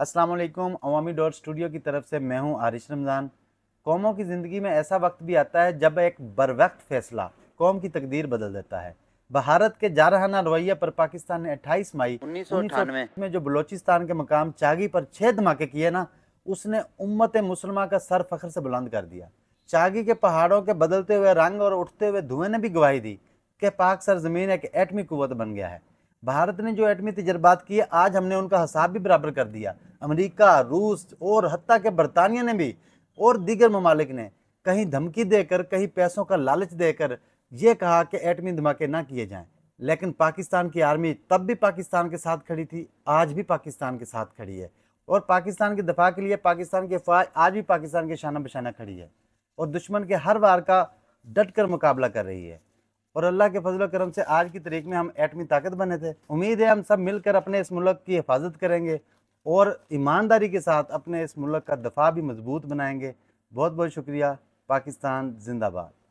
अस्सलाम वालेकुम अवामी dot studio की तरफ से मैं हूं आरिश रमज़ान कौमों की ज़िंदगी में ऐसा वक्त भी आता है जब एक बर वक्त फैसला कौम की तकदीर बदल देता है भारत के जारहाना रवैया पर पाकिस्तान ने 28 मई उन्नीस में जो बलोचिस्तान के मकाम चागी पर छः धमाके किए ना उसने उम्मत मुसलमा का सर फख्र से बुलंद कर दिया चागी के पहाड़ों के बदलते हुए रंग और उठते हुए धुएं ने भी गवाही दी कि पाक सरजमीन एक एटमी कुत बन गया है भारत ने जो एटमी तजर्बात किए आज हमने उनका हिसाब भी बराबर कर दिया अमेरिका रूस और हती के बरतानिया ने भी और दीगर ममालिक ने कहीं धमकी देकर कहीं पैसों का लालच देकर यह कहा कि एटमी धमाके ना किए जाएं लेकिन पाकिस्तान की आर्मी तब भी पाकिस्तान के साथ खड़ी थी आज भी पाकिस्तान के साथ खड़ी है और पाकिस्तान के दफा के लिए पाकिस्तान की अफवाज आज भी पाकिस्तान के शाना बशाना खड़ी है और दुश्मन के हर वार का डट कर मुकाबला कर रही है और अल्लाह के फजल करम से आज की तरीक में हम एटमी ताकत बने थे उम्मीद है हम सब मिलकर अपने इस मुल्क की हिफाजत करेंगे और ईमानदारी के साथ अपने इस मुल्क का दफा भी मजबूत बनाएंगे बहुत बहुत शुक्रिया पाकिस्तान जिंदाबाद